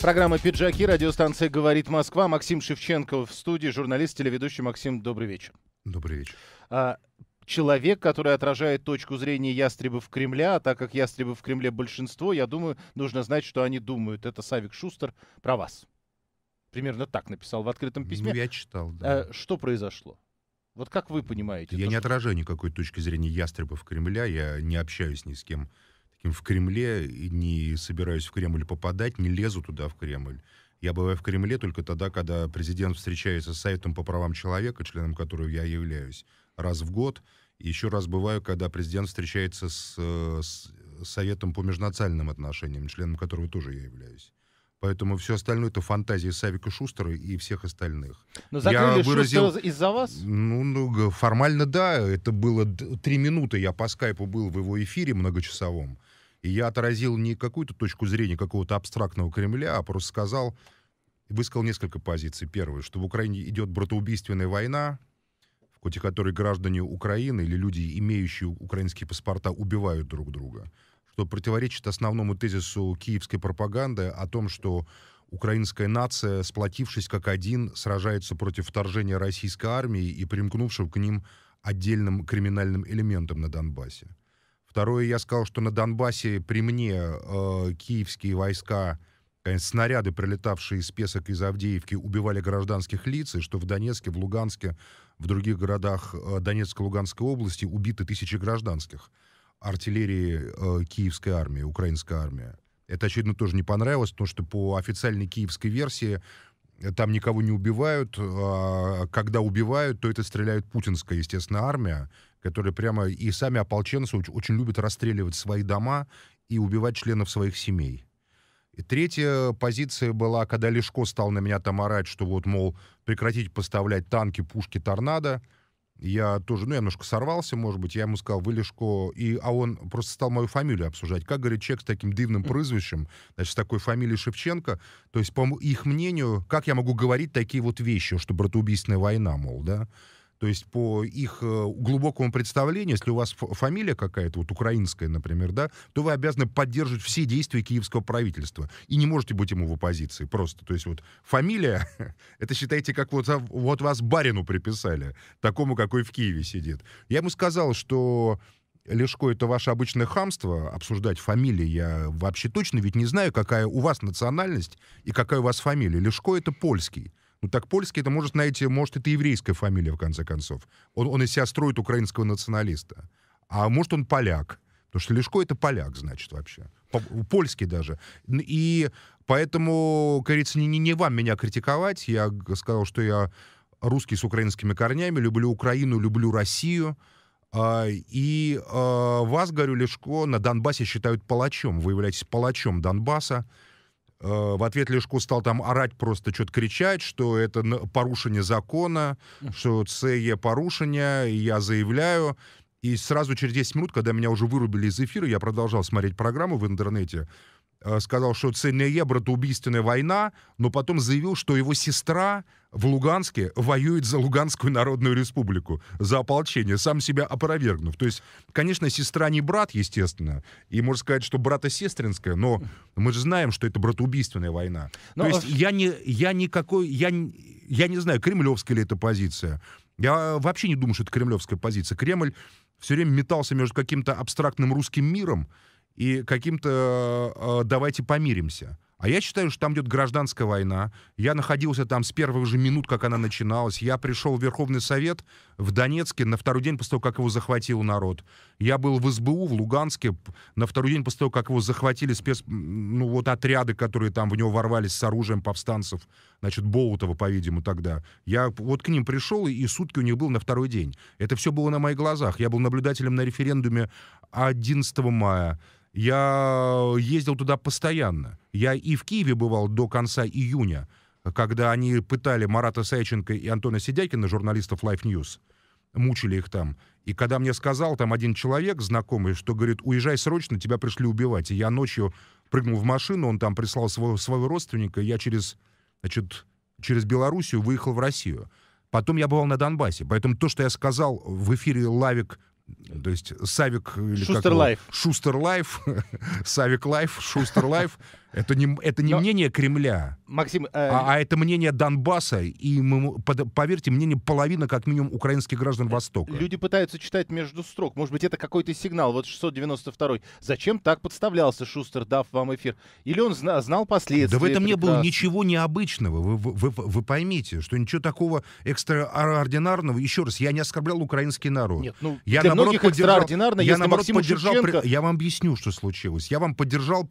Программа «Пиджаки», радиостанция «Говорит Москва». Максим Шевченко в студии, журналист, телеведущий. Максим, добрый вечер. Добрый вечер. А, человек, который отражает точку зрения ястребов Кремля, а так как ястребы в Кремле большинство, я думаю, нужно знать, что они думают. Это Савик Шустер про вас. Примерно так написал в открытом ну, письме. Ну, я читал, да. А, что произошло? Вот как вы понимаете? Я то, не что... отражаю никакой точки зрения ястребов Кремля, я не общаюсь ни с кем в Кремле, не собираюсь в Кремль попадать, не лезу туда, в Кремль. Я бываю в Кремле только тогда, когда президент встречается с Советом по правам человека, членом которого я являюсь, раз в год. еще раз бываю, когда президент встречается с, э, с Советом по межнациональным отношениям, членом которого тоже я являюсь. Поэтому все остальное это фантазии Савика Шустера и всех остальных. Но закрыли я выразил... Шустера из-за вас? Ну, ну, формально да. Это было три минуты. Я по скайпу был в его эфире многочасовом. И я отразил не какую-то точку зрения какого-то абстрактного Кремля, а просто сказал, высказал несколько позиций. Первое, что в Украине идет братоубийственная война, в ходе которой граждане Украины или люди, имеющие украинские паспорта, убивают друг друга. Что противоречит основному тезису киевской пропаганды о том, что украинская нация, сплотившись как один, сражается против вторжения российской армии и примкнувшего к ним отдельным криминальным элементом на Донбассе. Второе, я сказал, что на Донбассе при мне э, киевские войска, конечно, снаряды, прилетавшие из Песок из Авдеевки, убивали гражданских лиц, и что в Донецке, в Луганске, в других городах э, Донецкой и Луганской области убиты тысячи гражданских артиллерии э, киевской армии, украинской армии. Это, очевидно, тоже не понравилось, потому что по официальной киевской версии э, там никого не убивают. А когда убивают, то это стреляют путинская, естественно, армия которые прямо и сами ополченцы очень любят расстреливать свои дома и убивать членов своих семей. И третья позиция была, когда Лешко стал на меня там орать, что вот, мол, прекратить поставлять танки, пушки, торнадо. Я тоже, ну, я немножко сорвался, может быть, я ему сказал, вы Лешко, и, а он просто стал мою фамилию обсуждать. Как, говорит, человек с таким дивным прозвищем, значит, с такой фамилией Шевченко, то есть, по их мнению, как я могу говорить такие вот вещи, что братоубийственная война, мол, да? То есть по их э, глубокому представлению, если у вас фамилия какая-то, вот украинская, например, да, то вы обязаны поддерживать все действия киевского правительства. И не можете быть ему в оппозиции просто. То есть вот фамилия, это считайте, как вот, вот вас барину приписали, такому, какой в Киеве сидит. Я ему сказал, что Лешко, это ваше обычное хамство, обсуждать фамилии я вообще точно ведь не знаю, какая у вас национальность и какая у вас фамилия. Лешко это польский. Ну так польский это может, знаете, может это еврейская фамилия в конце концов. Он, он из себя строит украинского националиста. А может он поляк. Потому что Лешко это поляк, значит, вообще. Польский даже. И поэтому, как не не, не вам меня критиковать. Я сказал, что я русский с украинскими корнями, люблю Украину, люблю Россию. А, и а, вас, говорю, Лешко на Донбассе считают палачом. Вы являетесь палачом Донбасса. Э, в ответ Лешко стал там орать, просто что-то кричать, что это порушение закона, что це є порушение, я заявляю. И сразу через 10 минут, когда меня уже вырубили из эфира, я продолжал смотреть программу в интернете, Э, сказал, что цель Ебра — это убийственная война, но потом заявил, что его сестра в Луганске воюет за Луганскую Народную Республику, за ополчение, сам себя опровергнув. То есть, конечно, сестра не брат, естественно, и можно сказать, что брата сестринская, но мы же знаем, что это братоубийственная война. Но... Ну, То есть а я, не, я никакой, я, я не знаю, кремлевская ли это позиция. Я вообще не думаю, что это кремлевская позиция. Кремль все время метался между каким-то абстрактным русским миром, и каким-то э, давайте помиримся. А я считаю, что там идет гражданская война. Я находился там с первых же минут, как она начиналась. Я пришел в Верховный Совет в Донецке на второй день после того, как его захватил народ. Я был в СБУ в Луганске на второй день после того, как его захватили спец... ну, вот отряды, которые там в него ворвались с оружием повстанцев. Значит, Болотова, по-видимому, тогда. Я вот к ним пришел, и сутки у них был на второй день. Это все было на моих глазах. Я был наблюдателем на референдуме 11 мая. Я э, ездил туда постоянно. Я и в Киеве бывал до конца июня, когда они пытали Марата Сайченко и Антона Сидякина, журналистов Life News, мучили их там. И когда мне сказал там один человек, знакомый, что говорит, уезжай срочно, тебя пришли убивать. И я ночью прыгнул в машину, он там прислал своего, своего родственника, я через, значит, через Белоруссию выехал в Россию. Потом я бывал на Донбассе. Поэтому то, что я сказал в эфире «Лавик» То есть Савик... Шустер Лайф. Шустер Лайф, Савик Лайф, Шустер Лайф это не, это не Но... мнение Кремля, Максим, э... а, а это мнение Донбасса, и мы, поверьте, мнение половины, как минимум, украинских граждан э, Востока. Люди пытаются читать между строк. Может быть, это какой-то сигнал. Вот 692-й. Зачем так подставлялся Шустер, дав вам эфир? Или он зна знал последствия? Да в этом прекрасно. не было ничего необычного. Вы, вы, вы, вы поймите, что ничего такого экстраординарного. Еще раз, я не оскорблял украинский народ. Нет, ну, я, для многих поддержал, экстраординарно, я, наоборот, поддержал, Шевченко... я вам объясню, что случилось. Я вам поддержал,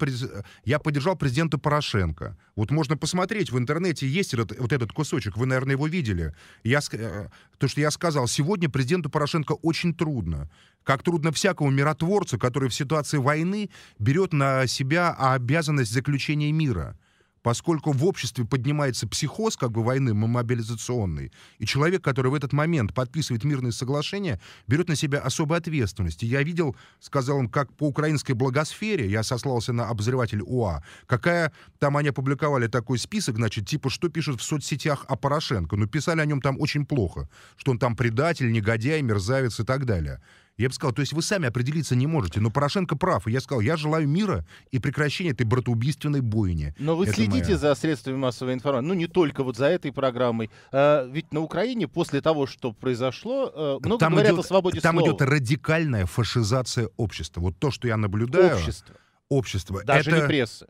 я поддержал угрожал президенту Порошенко. Вот можно посмотреть, в интернете есть этот, вот этот кусочек, вы, наверное, его видели. Я, э, то, что я сказал, сегодня президенту Порошенко очень трудно. Как трудно всякому миротворцу, который в ситуации войны берет на себя обязанность заключения мира поскольку в обществе поднимается психоз как бы войны мобилизационный, и человек, который в этот момент подписывает мирные соглашения, берет на себя особую ответственность. И я видел, сказал он, как по украинской благосфере, я сослался на обозреватель ОА, какая там они опубликовали такой список, значит, типа, что пишут в соцсетях о Порошенко. Ну, писали о нем там очень плохо, что он там предатель, негодяй, мерзавец и так далее. Я бы сказал, то есть вы сами определиться не можете. Но Порошенко прав. И я сказал, я желаю мира и прекращения этой братоубийственной бойни. Но вы это следите моя... за средствами массовой информации. Ну, не только вот за этой программой. А, ведь на Украине после того, что произошло, э, много там говорят идет, о свободе там слова. Там идет радикальная фашизация общества. Вот то, что я наблюдаю... Общество. Общество. Даже это... не пресса.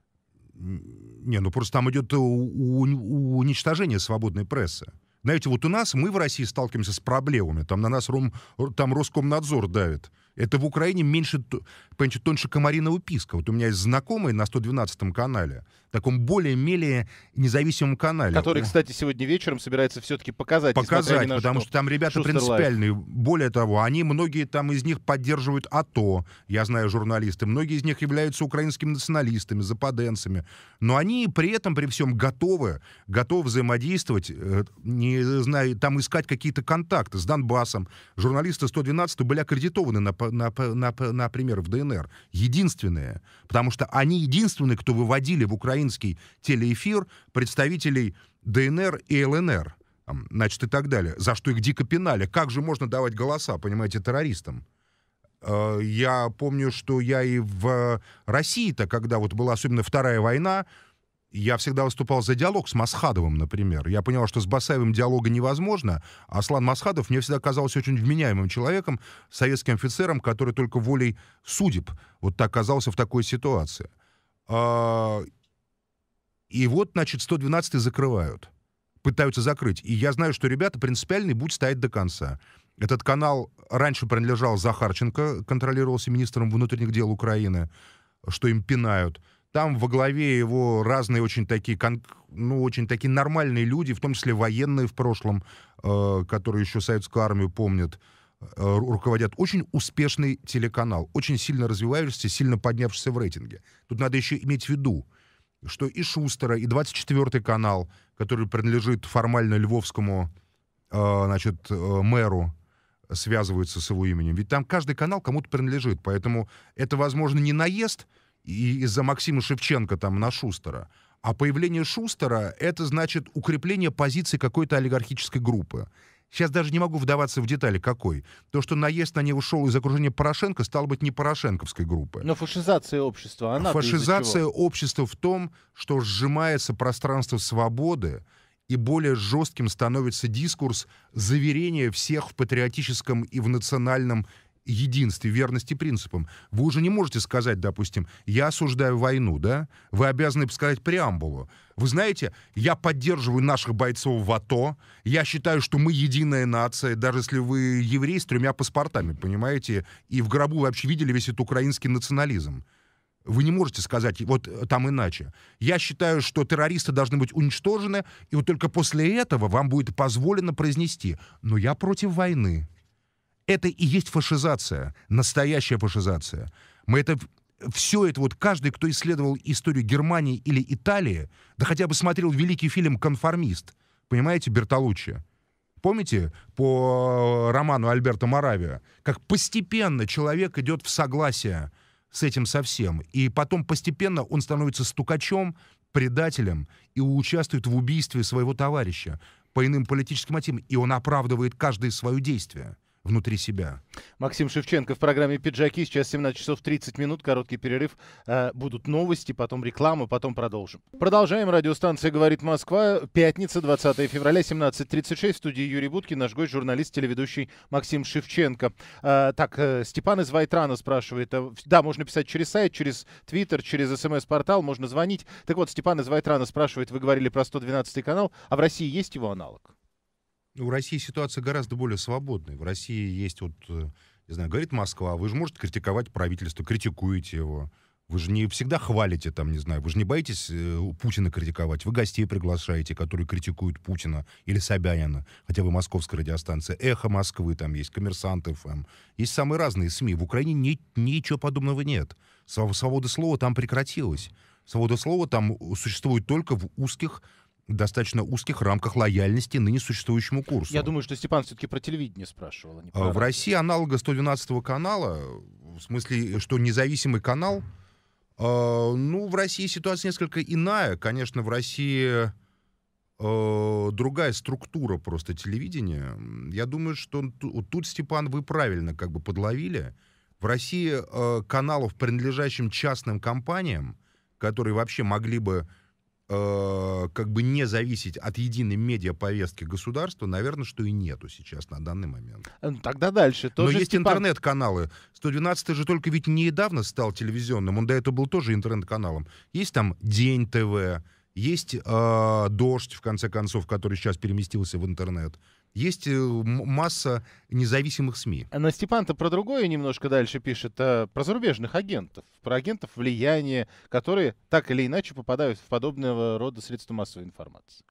Не, ну просто там идет уничтожение свободной прессы. Знаете, вот у нас, мы в России сталкиваемся с проблемами. Там на нас Ром, там Роскомнадзор давит. Это в Украине меньше, понимаете, тоньше комариного писка. Вот у меня есть знакомые на 112-м канале, таком более-менее независимом канале. Который, кстати, сегодня вечером собирается все-таки показать. Показать, потому что. что там ребята Шустер принципиальные. Лайф. Более того, они, многие там из них поддерживают АТО, я знаю журналисты. Многие из них являются украинскими националистами, западенцами. Но они при этом, при всем готовы, готовы взаимодействовать, э, не знаю, там искать какие-то контакты с Донбассом. Журналисты 112 были аккредитованы на например, в ДНР. Единственные. Потому что они единственные, кто выводили в украинский телеэфир представителей ДНР и ЛНР. Значит, и так далее. За что их дико пинали. Как же можно давать голоса, понимаете, террористам? Э, я помню, что я и в э, России-то, когда вот была особенно Вторая война, я всегда выступал за диалог с Масхадовым, например. Я понял, что с Басаевым диалога невозможно. Аслан Масхадов мне всегда казался очень вменяемым человеком, советским офицером, который только волей судеб вот так оказался в такой ситуации. А, и вот, значит, 112 закрывают. Пытаются закрыть. И я знаю, что ребята принципиальные будут стоять до конца. Этот канал раньше принадлежал Захарченко, контролировался министром внутренних дел Украины, что им пинают. Там во главе его разные очень такие, ну, очень такие нормальные люди, в том числе военные в прошлом, э, которые еще советскую армию помнят, э, руководят. Очень успешный телеканал, очень сильно развивающийся, сильно поднявшийся в рейтинге. Тут надо еще иметь в виду, что и Шустера, и 24-й канал, который принадлежит формально львовскому э, значит, мэру, связываются с его именем. Ведь там каждый канал кому-то принадлежит. Поэтому это, возможно, не наезд, и из-за Максима Шевченко там на Шустера. А появление Шустера — это значит укрепление позиции какой-то олигархической группы. Сейчас даже не могу вдаваться в детали, какой. То, что наезд на ней ушел из окружения Порошенко, стало быть, не порошенковской группы. Но фашизация общества, она Фашизация общества в том, что сжимается пространство свободы, и более жестким становится дискурс заверения всех в патриотическом и в национальном единстве, верности принципам. Вы уже не можете сказать, допустим, я осуждаю войну, да? Вы обязаны сказать преамбулу. Вы знаете, я поддерживаю наших бойцов в АТО, я считаю, что мы единая нация, даже если вы еврей с тремя паспортами, понимаете? И в гробу вы вообще видели весь этот украинский национализм. Вы не можете сказать вот э, там иначе. Я считаю, что террористы должны быть уничтожены, и вот только после этого вам будет позволено произнести «но я против войны». Это и есть фашизация, настоящая фашизация. Мы это все это вот каждый, кто исследовал историю Германии или Италии, да хотя бы смотрел великий фильм «Конформист», понимаете, Бертолуччи. Помните по э, роману Альберта Моравия, как постепенно человек идет в согласие с этим совсем, и потом постепенно он становится стукачом, предателем и участвует в убийстве своего товарища по иным политическим мотивам, и он оправдывает каждое свое действие внутри себя. Максим Шевченко в программе «Пиджаки». Сейчас 17 часов 30 минут, короткий перерыв. Э, будут новости, потом реклама, потом продолжим. Продолжаем. Радиостанция «Говорит Москва». Пятница, 20 февраля, 17.36. В студии Юрий Будкин. наш гость, журналист, телеведущий Максим Шевченко. Э, так, э, Степан из Вайтрана спрашивает. Да, можно писать через сайт, через Твиттер, через СМС-портал, можно звонить. Так вот, Степан из Вайтрана спрашивает, вы говорили про 112 канал, а в России есть его аналог? У ну, России ситуация гораздо более свободная. В России есть вот, э, не знаю, говорит Москва, вы же можете критиковать правительство, критикуете его. Вы же не всегда хвалите, там, не знаю, вы же не боитесь э, Путина критиковать. Вы гостей приглашаете, которые критикуют Путина или Собянина, хотя бы московская радиостанция. Эхо Москвы там есть, Коммерсант ФМ. Эм». Есть самые разные СМИ. В Украине ни, ничего подобного нет. Свобода слова там прекратилась. Свобода слова там существует только в узких достаточно узких рамках лояльности ныне существующему курсу. Я думаю, что Степан все-таки про телевидение спрашивал. А не про а в России аналога 112 канала, в смысле, что независимый канал, э, ну, в России ситуация несколько иная. Конечно, в России а, другая структура просто телевидения. Я думаю, что тут, Степан, вы правильно как бы подловили. В России каналов, принадлежащим частным компаниям, которые вообще могли бы Э, как бы не зависеть от единой медиаповестки государства, наверное, что и нету сейчас на данный момент. Тогда дальше. Тоже Но есть Степан... интернет-каналы. 112 же только ведь недавно стал телевизионным, он до этого был тоже интернет-каналом. Есть там День ТВ, есть э, Дождь, в конце концов, который сейчас переместился в интернет. Есть э, масса независимых СМИ. Но Степан-то про другое немножко дальше пишет, а, про зарубежных агентов, про агентов влияния, которые так или иначе попадают в подобного рода средства массовой информации.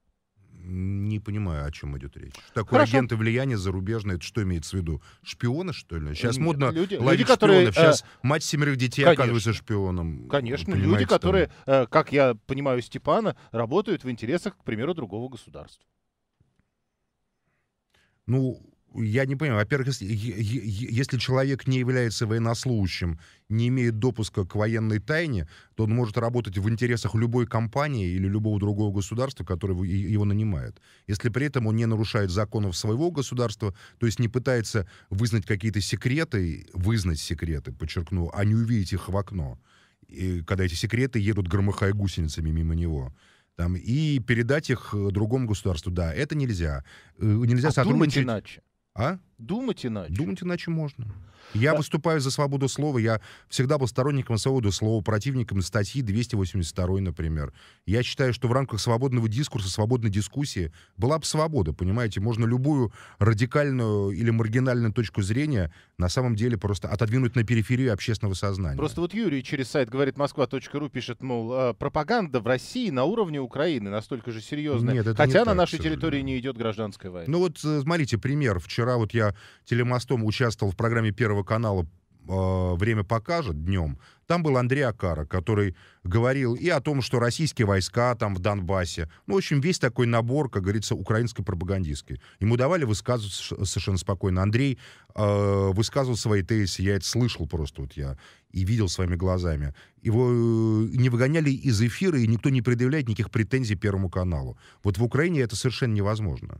Не понимаю, о чем идет речь. Такой Хорошо. агенты влияния зарубежные, это что имеется в виду? Шпионы, что ли? Сейчас Нет, модно люди, ловить люди, которые, шпионов. Сейчас э, мать семерых детей конечно, оказывается шпионом. Конечно, люди, которые, э, как я понимаю Степана, работают в интересах, к примеру, другого государства ну, я не понимаю. Во-первых, если, если человек не является военнослужащим, не имеет допуска к военной тайне, то он может работать в интересах любой компании или любого другого государства, которое его нанимает. Если при этом он не нарушает законов своего государства, то есть не пытается вызнать какие-то секреты, вызнать секреты, подчеркну, а не увидеть их в окно, и, когда эти секреты едут громыхая гусеницами мимо него там, и передать их э, другому государству. Да, это нельзя. Э, нельзя а сотрудничать. Думать иначе. А? Думать иначе. Думать иначе можно. Я а... выступаю за свободу слова. Я всегда был сторонником свободы слова, противником статьи 282, например. Я считаю, что в рамках свободного дискурса, свободной дискуссии была бы свобода, понимаете? Можно любую радикальную или маргинальную точку зрения на самом деле просто отодвинуть на периферию общественного сознания. Просто вот Юрий через сайт говорит москва.ру пишет, мол, «А, пропаганда в России на уровне Украины настолько же серьезная. Нет, это Хотя не на так, нашей территории не идет гражданская война. Ну вот э, смотрите, пример. Вчера вот я телемостом участвовал в программе Первого канала э, время покажет днем. Там был Андрей Акара, который говорил и о том, что российские войска там в Донбассе. Ну, в общем, весь такой набор, как говорится, украинской пропагандистки. Ему давали высказываться совершенно спокойно. Андрей э, высказывал свои тезисы, я это слышал просто, вот я и видел своими глазами. Его э, не выгоняли из эфира, и никто не предъявляет никаких претензий Первому каналу. Вот в Украине это совершенно невозможно.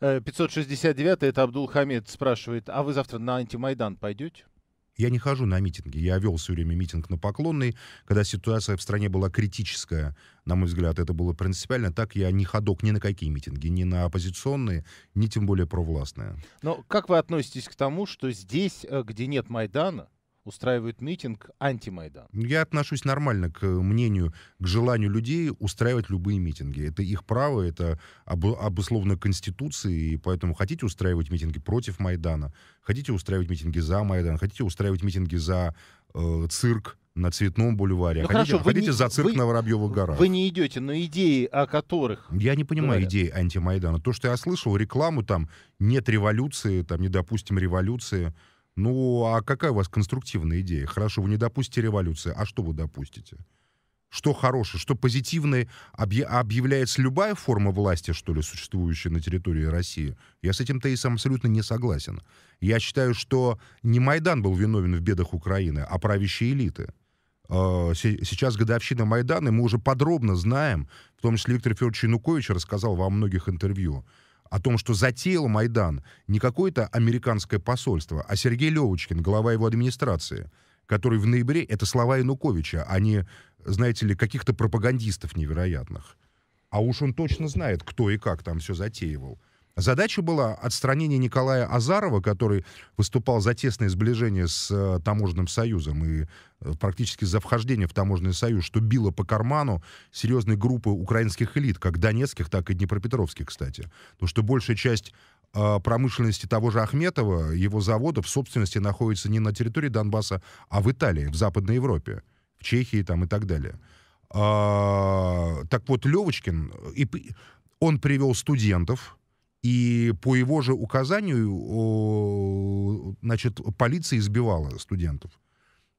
569 э, это Абдул Хамид спрашивает, а вы завтра на антимайдан пойдете? Я не хожу на митинги. Я вел все время митинг на Поклонной, когда ситуация в стране была критическая. На мой взгляд, это было принципиально. Так я не ходок ни на какие митинги, ни на оппозиционные, ни тем более провластные. Но как вы относитесь к тому, что здесь, э, где нет Майдана, устраивают митинг антимайдан. Я отношусь нормально к мнению, к желанию людей устраивать любые митинги. Это их право, это об, обусловлено Конституцией, и поэтому хотите устраивать митинги против Майдана, хотите устраивать митинги за Майдан, хотите устраивать митинги за э, цирк, на Цветном бульваре. А ну, а хорошо, хотите, хотите не, за цирк вы, на Воробьевых горах. Вы не идете, но идеи, о которых... Я не понимаю говорят. идеи антимайдана. То, что я слышал, рекламу там, нет революции, там, не допустим революции. Ну, а какая у вас конструктивная идея? Хорошо, вы не допустите революции, а что вы допустите? Что хорошее, что позитивное объявляется любая форма власти, что ли, существующая на территории России? Я с этим тезисом абсолютно не согласен. Я считаю, что не Майдан был виновен в бедах Украины, а правящие элиты а, сейчас годовщина Майдана, и мы уже подробно знаем, в том числе Виктор Федорович Янукович рассказал во многих интервью, о том, что затеял Майдан не какое-то американское посольство, а Сергей Левочкин, глава его администрации, который в ноябре — это слова Януковича, а не, знаете ли, каких-то пропагандистов невероятных. А уж он точно знает, кто и как там все затеивал. Задача была отстранение Николая Азарова, который выступал за тесное сближение с э, таможенным союзом и э, практически за вхождение в таможенный союз, что било по карману серьезной группы украинских элит, как донецких, так и днепропетровских, кстати. Потому что большая часть э, промышленности того же Ахметова, его заводов, собственности находится не на территории Донбасса, а в Италии, в Западной Европе, в Чехии там и так далее. Э, так вот, Левочкин, э, и, он привел студентов, и по его же указанию, значит, полиция избивала студентов.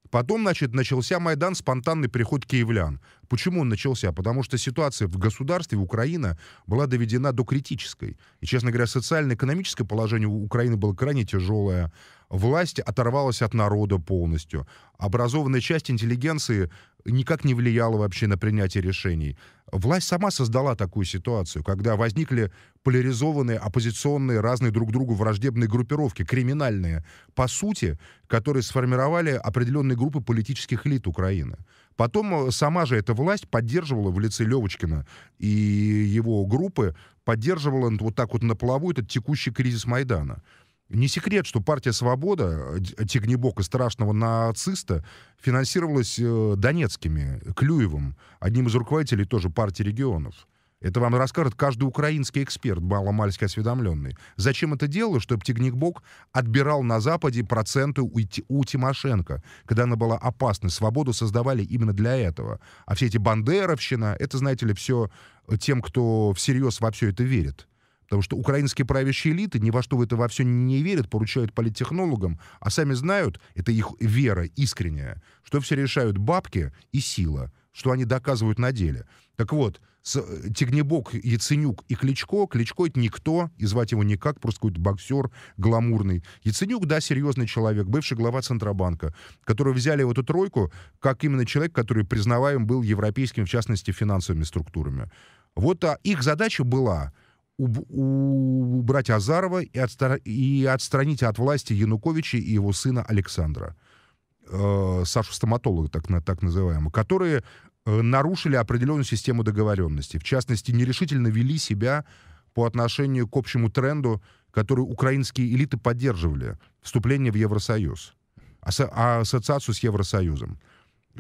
Потом, значит, начался Майдан, спонтанный приход киевлян. Почему он начался? Потому что ситуация в государстве, Украина, была доведена до критической. И, честно говоря, социально-экономическое положение Украины было крайне тяжелое власть оторвалась от народа полностью. Образованная часть интеллигенции никак не влияла вообще на принятие решений. Власть сама создала такую ситуацию, когда возникли поляризованные, оппозиционные, разные друг другу враждебные группировки, криминальные, по сути, которые сформировали определенные группы политических элит Украины. Потом э, сама же эта власть поддерживала в лице Левочкина и его группы, поддерживала вот так вот на плаву этот текущий кризис Майдана. Не секрет, что партия «Свобода», тягнебок и страшного нациста, финансировалась э, донецкими, Клюевым, одним из руководителей тоже партии регионов. Это вам расскажет каждый украинский эксперт, маломальски осведомленный. Зачем это делалось, чтобы Тигникбок отбирал на Западе проценты у, у Тимошенко, когда она была опасна. Свободу создавали именно для этого. А все эти бандеровщина, это, знаете ли, все э, тем, кто всерьез во все это верит. Потому что украинские правящие элиты ни во что в это во все не верят, поручают политтехнологам, а сами знают, это их вера искренняя, что все решают бабки и сила, что они доказывают на деле. Так вот, с, э, Тегнебок, Яценюк и Кличко. Кличко — это никто, и звать его никак, просто какой-то боксер гламурный. Яценюк, да, серьезный человек, бывший глава Центробанка, который взяли эту тройку как именно человек, который признаваем был европейским, в частности, финансовыми структурами. Вот а, их задача была — убрать Азарова и, отстра- и отстранить от власти Януковича и его сына Александра, э, Сашу стоматолога так, на, так называемого, которые э, нарушили определенную систему договоренности. В частности, нерешительно вели себя по отношению к общему тренду, который украинские элиты поддерживали, вступление в Евросоюз, ассоциацию с Евросоюзом.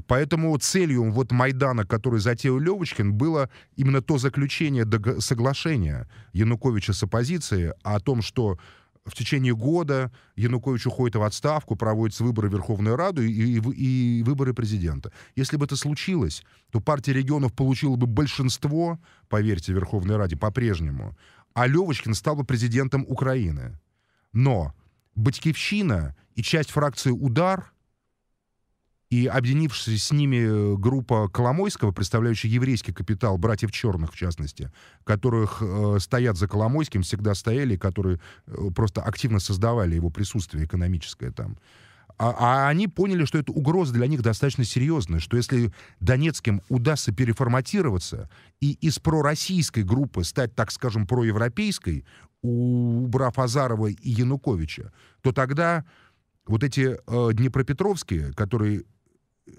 Поэтому целью вот Майдана, который затеял Левочкин, было именно то заключение соглашения Януковича с оппозицией о том, что в течение года Янукович уходит в отставку, проводятся выборы Верховной Рады и, и, и выборы президента. Если бы это случилось, то партия регионов получила бы большинство, поверьте, Верховной Раде по-прежнему, а Левочкин стал бы президентом Украины. Но Батькивщина и часть фракции «Удар» И объединившись с ними э, группа Коломойского, представляющая еврейский капитал, братьев черных в частности, которых э, стоят за Коломойским, всегда стояли, которые э, просто активно создавали его присутствие экономическое там. А, а они поняли, что эта угроза для них достаточно серьезная, что если Донецким удастся переформатироваться и из пророссийской группы стать, так скажем, проевропейской, убрав Азарова и Януковича, то тогда вот эти э, Днепропетровские, которые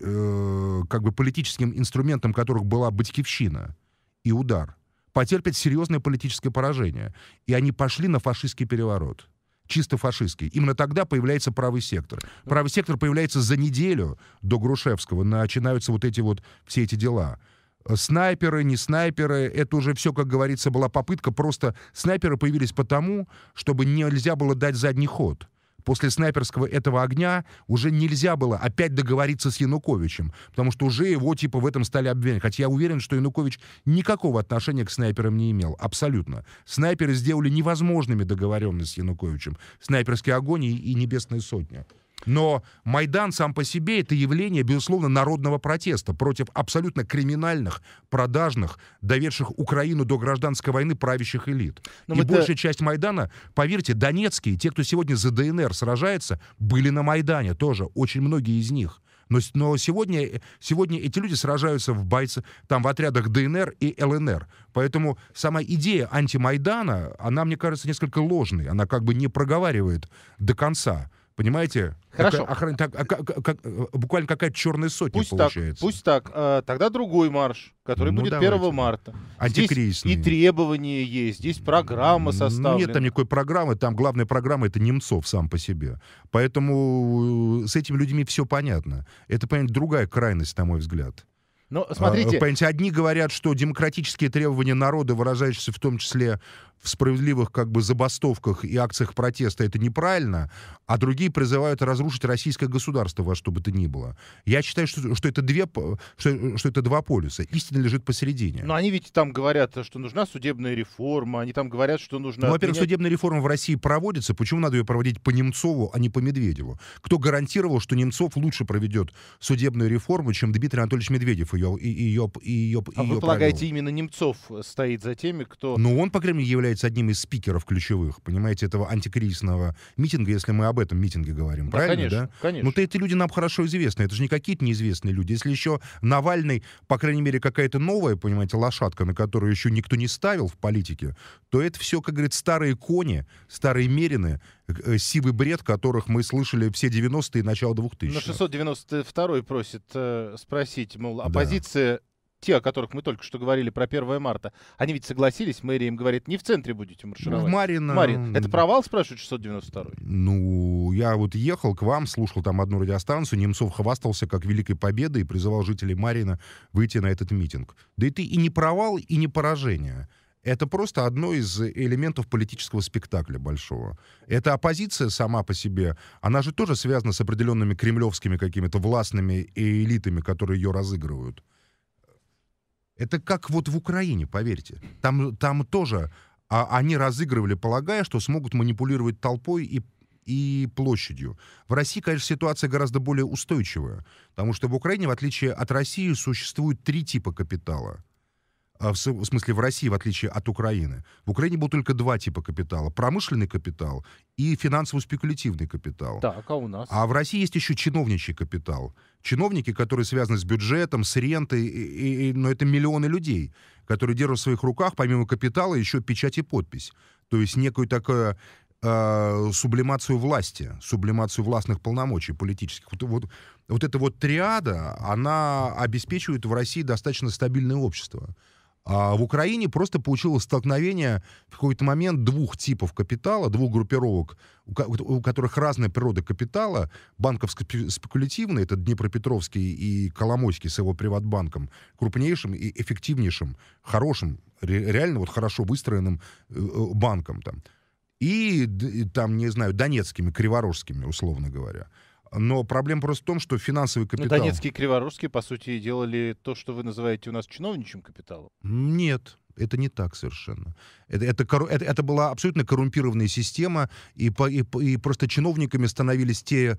Э, как бы политическим инструментом которых была батькивщина и удар, потерпят серьезное политическое поражение. И они пошли на фашистский переворот чисто фашистский. Именно тогда появляется правый сектор. Правый сектор появляется за неделю до Грушевского. Начинаются вот эти вот все эти дела. Э, снайперы, не снайперы, это уже все, как говорится, была попытка. Просто снайперы появились потому, чтобы нельзя было дать задний ход после снайперского этого огня уже нельзя было опять договориться с Януковичем, потому что уже его типа в этом стали обвинять. Хотя я уверен, что Янукович никакого отношения к снайперам не имел. Абсолютно. Снайперы сделали невозможными договоренность с Януковичем. Снайперский огонь и, и небесная сотня. Но Майдан сам по себе это явление, безусловно, народного протеста против абсолютно криминальных, продажных, доведших Украину до гражданской войны правящих элит. Но ну, и это... большая часть Майдана, поверьте, донецкие, те, кто сегодня за ДНР сражается, были на Майдане тоже, очень многие из них. Но, но сегодня, э, сегодня эти люди сражаются в бойце, там, в отрядах ДНР и ЛНР. Поэтому сама идея антимайдана, она, мне кажется, несколько ложной. Она как бы не проговаривает до конца Понимаете? Хорошо. Как, охран... так, а как, как, буквально какая-то черная сотня пусть получается. Так, пусть так. А, тогда другой марш, который ну, будет давайте. 1 марта. Антикризисный. и требования есть, здесь программа составлена. нет там никакой программы, там главная программа — это Немцов сам по себе. Поэтому э, с этими людьми все понятно. Это, понятно, другая крайность, на мой взгляд. Но а, смотрите... Понимаете, одни говорят, что демократические требования народа, выражающиеся в том числе в справедливых как бы забастовках и акциях протеста это неправильно, а другие призывают разрушить российское государство во что бы то ни было. Я считаю, что, что, это, две, что, что это два полюса. Истина лежит посередине. Но они ведь там говорят, что нужна судебная реформа, они там говорят, что нужно... Ну, во-первых, судебная реформа в России проводится. Почему надо ее проводить по Немцову, а не по Медведеву? Кто гарантировал, что Немцов лучше проведет судебную реформу, чем Дмитрий Анатольевич Медведев ее, ее, ее, ее, а ее вы полагаете, провел? именно Немцов стоит за теми, кто... Ну, он, по крайней мере, является является одним из спикеров ключевых, понимаете, этого антикризисного митинга, если мы об этом митинге говорим, да, правильно, конечно, да? конечно. Но ну, эти люди нам хорошо известны, это же не какие-то неизвестные люди. Если еще Навальный, по крайней мере, какая-то новая, понимаете, лошадка, на которую еще никто не ставил в политике, то это все, как говорит, старые кони, старые мерины, э, э, сивый бред, которых мы слышали все 90-е и начало 2000-х. На 692 просит э, спросить, мол, оппозиция да те, о которых мы только что говорили, про 1 марта, они ведь согласились, мэрия им говорит, не в центре будете маршировать. В Марина. Марин. Это провал, спрашивает 692 Ну, я вот ехал к вам, слушал там одну радиостанцию, Немцов хвастался как великой победой и призывал жителей Марина выйти на этот митинг. Да это и не провал, и не поражение. Это просто одно из элементов политического спектакля большого. Эта оппозиция сама по себе, она же тоже связана с определенными кремлевскими какими-то властными элитами, которые ее разыгрывают. Это как вот в Украине, поверьте. Там, там тоже а, они разыгрывали, полагая, что смогут манипулировать толпой и и площадью. В России, конечно, ситуация гораздо более устойчивая, потому что в Украине, в отличие от России, существует три типа капитала. А в смысле в России, в отличие от Украины. В Украине был только два типа капитала. Промышленный капитал и финансово-спекулятивный капитал. Так, а у нас? А в России есть еще чиновничий капитал. Чиновники, которые связаны с бюджетом, с рентой, и, и, но это миллионы людей, которые держат в своих руках, помимо капитала, еще печать и подпись. То есть некую такую э, а, сублимацию власти, сублимацию властных полномочий политических. Вот, вот, вот эта вот триада, она обеспечивает в России достаточно стабильное общество. А в Украине просто получилось столкновение в какой-то момент двух типов капитала, двух группировок, у которых разная природа капитала. Банковско-спекулятивный, это Днепропетровский и Коломойский с его приватбанком, крупнейшим и эффективнейшим, хорошим, реально вот хорошо выстроенным э, э, банком там. И там, не знаю, донецкими, криворожскими, условно говоря. Но проблема просто в том, что финансовый ну, капитал... Ну, Донецкие и Криворожские, по сути, делали то, что вы называете у нас чиновничьим капиталом. Нет, это не так совершенно. Это, это, это, это была абсолютно коррумпированная система, и, по, и, и просто чиновниками становились те,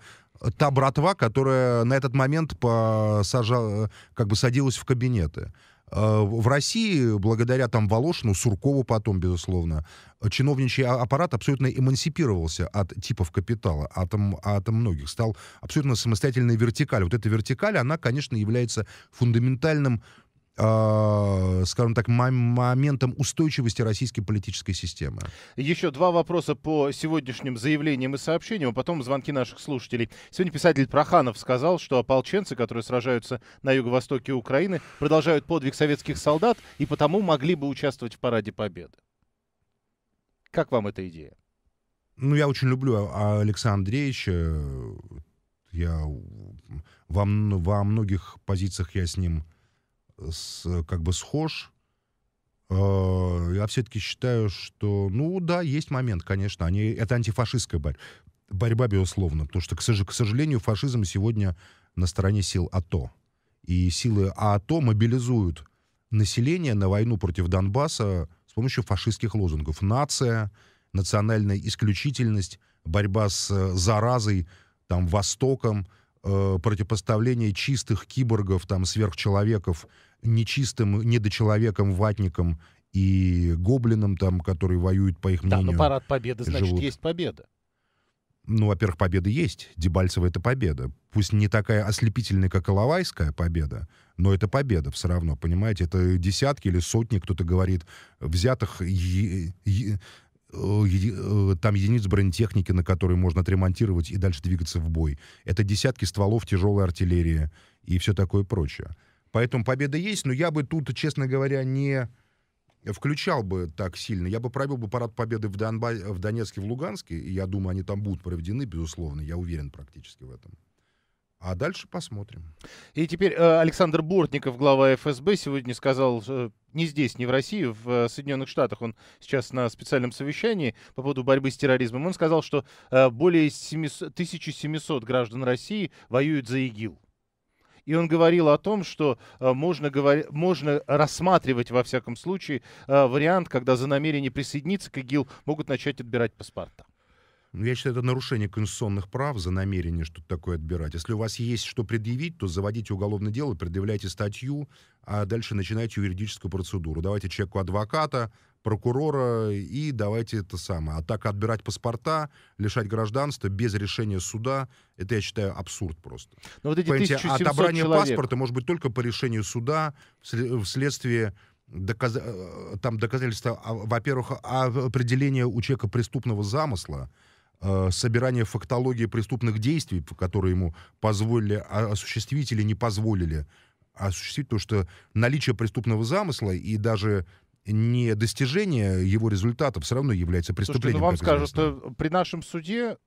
та братва, которая на этот момент посажа, как бы садилась в кабинеты. Э, в России, благодаря там Волошину, Суркову потом, безусловно, чиновничий а, аппарат абсолютно эмансипировался от типов капитала, от, от многих, стал абсолютно самостоятельной вертикаль. Вот эта вертикаль, она, конечно, является фундаментальным а, скажем так, моментом устойчивости российской политической системы. Еще два вопроса по сегодняшним заявлениям и сообщениям, а потом звонки наших слушателей. Сегодня писатель Проханов сказал, что ополченцы, которые сражаются на юго-востоке Украины, продолжают подвиг советских солдат и потому могли бы участвовать в параде Победы. Как вам эта идея? Ну, я очень люблю а-, Александра Андреевича. Я во, во многих позициях я с ним с, э, как бы схож. Э, я все-таки считаю, что, ну да, есть момент, конечно, они, это антифашистская борьба, борьба, безусловно, потому что, к сожалению, фашизм сегодня на стороне сил АТО. И силы АТО мобилизуют население на войну против Донбасса с помощью фашистских лозунгов. Нация, национальная исключительность, борьба с э, заразой, там, Востоком, противопоставление чистых киборгов, там, сверхчеловеков – нечистым недочеловеком, ватником и гоблином, там, который воюет по их ну, мнению. Да, но парад победы, значит, живут. есть победа. Ну, во-первых, победа есть. Дебальцево — это победа. Пусть не такая ослепительная, как Иловайская победа, но это победа все равно, понимаете? Это десятки или сотни, кто-то говорит, взятых э, э, там единиц бронетехники, на которые можно отремонтировать и дальше двигаться в бой. Это десятки стволов тяжелой артиллерии и все такое прочее. Поэтому победа есть, но я бы тут, честно говоря, не включал бы так сильно. Я бы провел бы парад победы в, Донба... в Донецке, в Луганске, и я думаю, они там будут проведены, безусловно, я уверен практически в этом. А дальше посмотрим. И теперь э, Александр Бортников, глава ФСБ, сегодня сказал э, не здесь, не в России, в э, Соединенных Штатах. Он сейчас на специальном совещании по поводу борьбы с терроризмом. Он сказал, что более 700, 1700 граждан России воюют за ИГИЛ и он говорил о том, что э, можно, говор... можно рассматривать, во всяком случае, э, вариант, когда за намерение присоединиться к ИГИЛ могут начать отбирать паспорта. Ну, я считаю, это нарушение конституционных прав за намерение что-то такое отбирать. Если у вас есть что предъявить, то заводите уголовное дело, предъявляйте статью, а дальше начинайте юридическую процедуру. Давайте человеку адвоката, прокурора и давайте это самое. А так отбирать паспорта, лишать гражданства без решения суда, это, я считаю, абсурд просто. Но вот эти Понимаете, отобрание человек. паспорта может быть только по решению суда вследствие доказ... Э, там доказательства, а, во-первых, определения у человека преступного замысла, э, собирание фактологии преступных действий, которые ему позволили а, осуществить или не позволили осуществить, то, что наличие преступного замысла и даже не достижение его результатов все равно является преступлением. Слушайте, ну вам скажут, что э, при нашем суде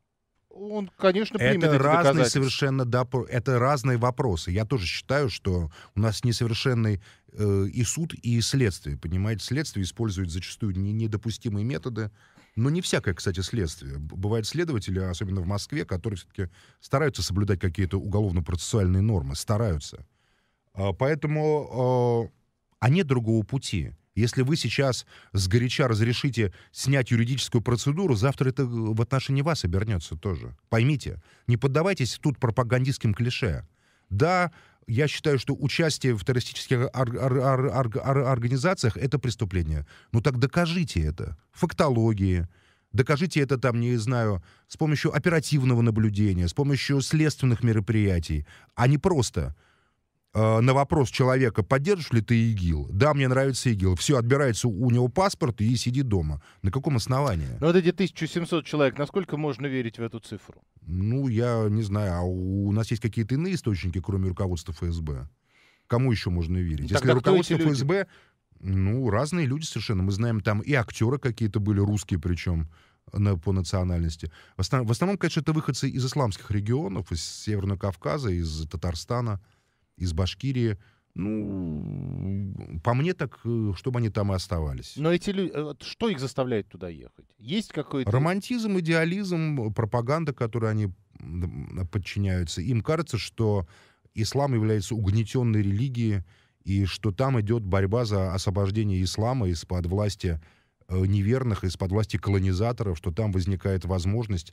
он, конечно, примет это эти разные совершенно допро... это разные вопросы. Я тоже считаю, что у нас несовершенный э, и суд, и следствие. Понимаете, следствие использует зачастую не, недопустимые методы. Но не всякое, кстати, следствие. Бывают следователи, особенно в Москве, которые все-таки стараются соблюдать какие-то уголовно-процессуальные нормы, стараются. А, поэтому э, а нет другого пути. Если вы сейчас сгоряча разрешите снять юридическую процедуру, завтра это в отношении вас обернется тоже. Поймите, не поддавайтесь тут пропагандистским клише. Да, я считаю, что участие в террористических ор- ор- ор- организациях это преступление. Но ну так докажите это. Фактологии. Докажите это там, не знаю, с помощью оперативного наблюдения, с помощью следственных мероприятий, а не просто Э, на вопрос человека, поддержишь ли ты ИГИЛ, да, мне нравится ИГИЛ, все, отбирается у него паспорт и сидит дома. На каком основании? Ну вот эти 1700 человек, насколько можно верить в эту цифру? Ну, я не знаю, а у, у нас есть какие-то иные источники, кроме руководства ФСБ? Кому еще можно верить? Ну, тогда Если руководство ФСБ, ну, разные люди совершенно. Мы знаем, там и актеры какие-то были, русские причем, на, по национальности. В основном, в основном, конечно, это выходцы из исламских регионов, из Северного Кавказа, из Татарстана из Башкирии, ну, по мне так, э, чтобы они там и оставались. Но эти люди, э, что их заставляет туда ехать? Есть какой-то... Романтизм, идеализм, пропаганда, которой они подчиняются. Им кажется, что ислам является угнетенной религией, и что там идет борьба за освобождение ислама из-под власти э, неверных, из-под власти колонизаторов, что там возникает возможность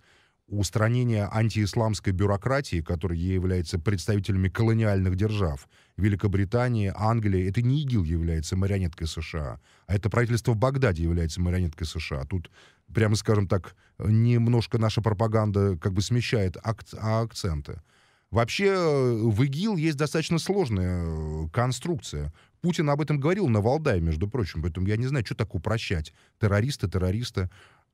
устранение антиисламской бюрократии, которая ей является представителями колониальных держав, Великобритании, Англии, это не ИГИЛ является марионеткой США, а это правительство в Багдаде является марионеткой США. Тут, прямо скажем так, немножко наша пропаганда как бы смещает ак а акценты. Вообще э, в ИГИЛ есть достаточно сложная э, конструкция. Путин об этом говорил на Валдае, между прочим, поэтому я не знаю, что так упрощать. Террористы, террористы.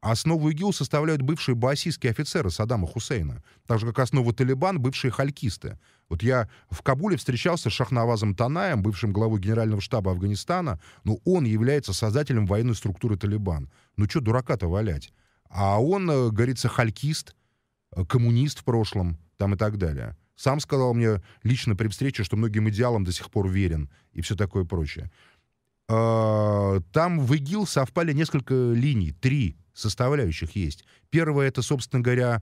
Основу ИГИЛ составляют бывшие баасийские офицеры Саддама Хусейна, так же, как основу Талибан — бывшие халькисты. Вот я в Кабуле встречался с Шахнавазом Танаем, бывшим главой Генерального штаба Афганистана, но ну, он является создателем военной структуры Талибан. Ну что дурака-то валять? А он, э, говорится, халькист, э, коммунист в прошлом, там и так далее. Сам сказал мне лично при встрече, что многим идеалам до сих пор верен и все такое прочее. А, там в ИГИЛ совпали несколько линий, три составляющих есть. Первое — это, собственно говоря,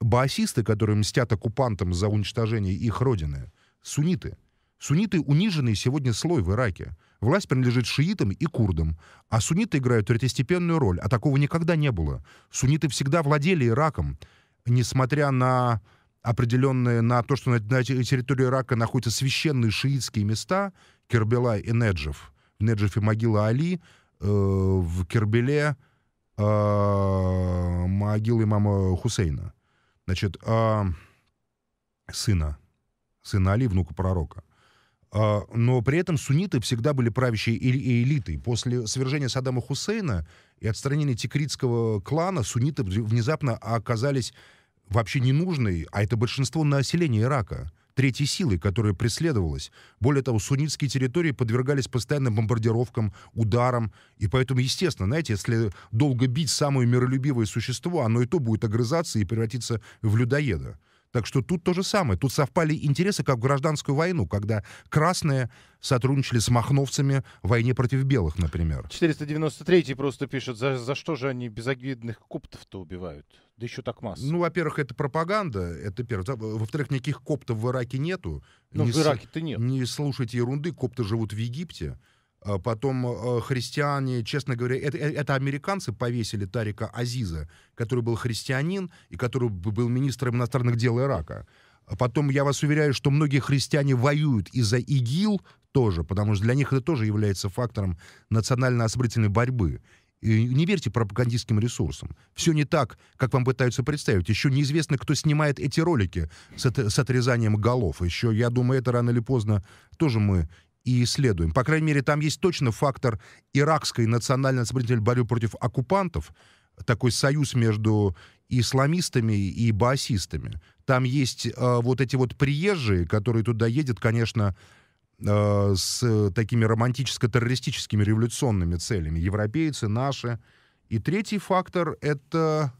баасисты, которые мстят оккупантам за уничтожение их родины. Сунниты. Сунниты — униженный сегодня слой в Ираке. Власть принадлежит шиитам и курдам, а сунниты играют третьестепенную роль, а такого никогда не было. Сунниты всегда владели Ираком, несмотря на определенные, на то, что на, территории Ирака находятся священные шиитские места, Кербела и Неджев. В Неджефе могила Али, э, в Кербеле — а, могилы имама Хусейна, значит, э, сына, сына Али, внука пророка. Э, но при этом сунниты всегда были правящей элитой. После свержения Саддама Хусейна и отстранения тикритского клана сунниты внезапно оказались вообще ненужной, а это большинство населения Ирака – третьей силой, которая преследовалась. Более того, суннитские территории подвергались постоянным бомбардировкам, ударам, и поэтому, естественно, знаете, если долго бить самое миролюбивое существо, оно и то будет огрызаться и превратиться в людоеда. Так что тут то же самое. Тут совпали интересы, как в гражданскую войну, когда красные сотрудничали с махновцами в войне против белых, например. 493 просто пишет, за, за что же они безобидных коптов-то убивают? Да еще так масса. Ну, во-первых, это пропаганда, это первое. Во-вторых, никаких коптов в Ираке нету. Ну, не в Ираке-то нет. Не слушайте ерунды, копты живут в Египте. А потом э, христиане, честно говоря, это, э, это американцы повесили Тарика Азиза, который был христианин и который был министром иностранных дел Ирака. А потом, я вас уверяю, что многие христиане воюют из-за ИГИЛ тоже, потому что для них это тоже является фактором национально освободительной борьбы. Не верьте пропагандистским ресурсам. Все не так, как вам пытаются представить. Еще неизвестно, кто снимает эти ролики с, от, с отрезанием голов. Еще, я думаю, это рано или поздно тоже мы и исследуем. По крайней мере, там есть точно фактор иракской национальной освободительной борьбы против оккупантов, такой союз между исламистами и баасистами. Там есть э, вот эти вот приезжие, которые туда едут, конечно, Э, с э, такими романтическо-террористическими революционными целями. Европейцы, наши. И третий фактор — это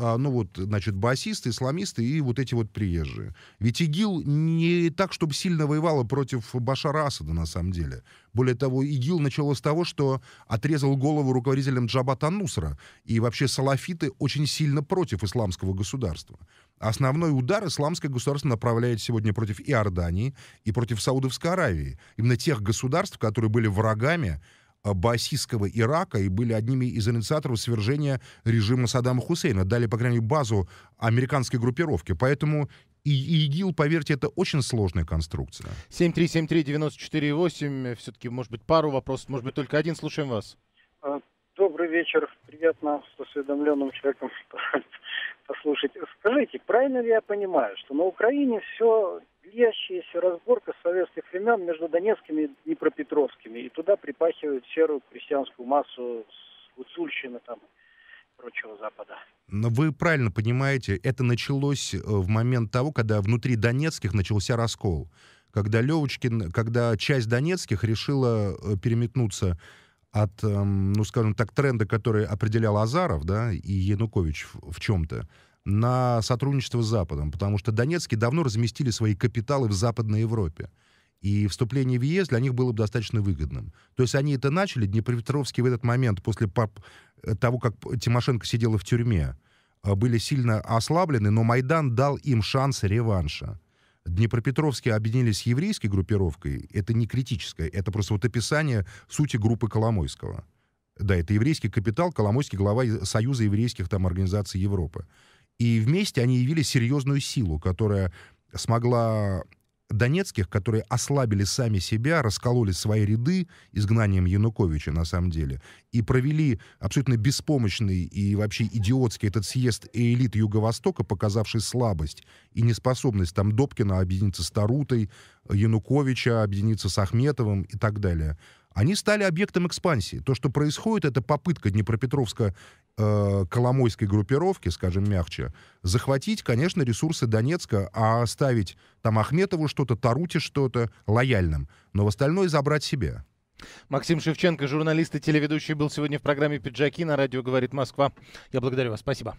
а, ну вот, значит, басисты, исламисты и вот эти вот приезжие. Ведь ИГИЛ не так, чтобы сильно воевала против Башара Асада, на самом деле. Более того, ИГИЛ начало с того, что отрезал голову руководителям Джабата Нусра. И вообще салафиты очень сильно против исламского государства. Основной удар исламское государство направляет сегодня против Иордании и против Саудовской Аравии. Именно тех государств, которые были врагами э, баасистского Ирака и были одними из инициаторов свержения режима Саддама Хусейна, дали, по крайней мере, базу американской группировки. Поэтому и ИГИЛ, поверьте, это очень сложная конструкция. 7373948, все-таки, может быть, пару вопросов, может быть, только один, слушаем вас. Э, добрый вечер, приятно с осведомленным человеком Послушайте, скажите, правильно ли я понимаю, что на Украине все длящаяся разборка с советских времен между Донецкими и Днепропетровскими, и туда припахивают серую крестьянскую массу с гуцульщины там прочего Запада. Вы правильно понимаете, это началось э, в момент того, когда внутри Донецких начался раскол. Когда Левочкин, когда часть Донецких решила э, переметнуться от, эм, ну, скажем так, тренда, который определял Азаров, да, и Янукович в, в чем-то, на сотрудничество с Западом, потому что Донецкие давно разместили свои капиталы в Западной Европе. И вступление в ЕС для них было бы достаточно выгодным. То есть они это начали, Днепропетровский в этот момент, после пап, э, того, как Тимошенко сидела в тюрьме, э, были сильно ослаблены, но Майдан дал им шанс реванша. Днепропетровские объединились с еврейской группировкой, это не критическое, это просто вот описание сути группы Коломойского. Да, это еврейский капитал, Коломойский глава Союза еврейских там организаций Европы. И вместе они явили серьезную силу, которая смогла донецких, которые ослабили сами себя, раскололи свои ряды изгнанием Януковича, на самом деле, и провели абсолютно беспомощный и вообще идиотский этот съезд элит Юго-Востока, показавший слабость и неспособность там Добкина объединиться с Тарутой, Януковича объединиться с Ахметовым и так далее – они стали объектом экспансии. То, что происходит, это попытка Днепропетровско-Коломойской э, группировки, скажем мягче, захватить, конечно, ресурсы Донецка, а оставить там Ахметову что-то, Таруте что-то лояльным, но в остальное забрать себе. Максим Шевченко, журналист и телеведущий, был сегодня в программе «Пиджаки» на радио «Говорит Москва». Я благодарю вас. Спасибо.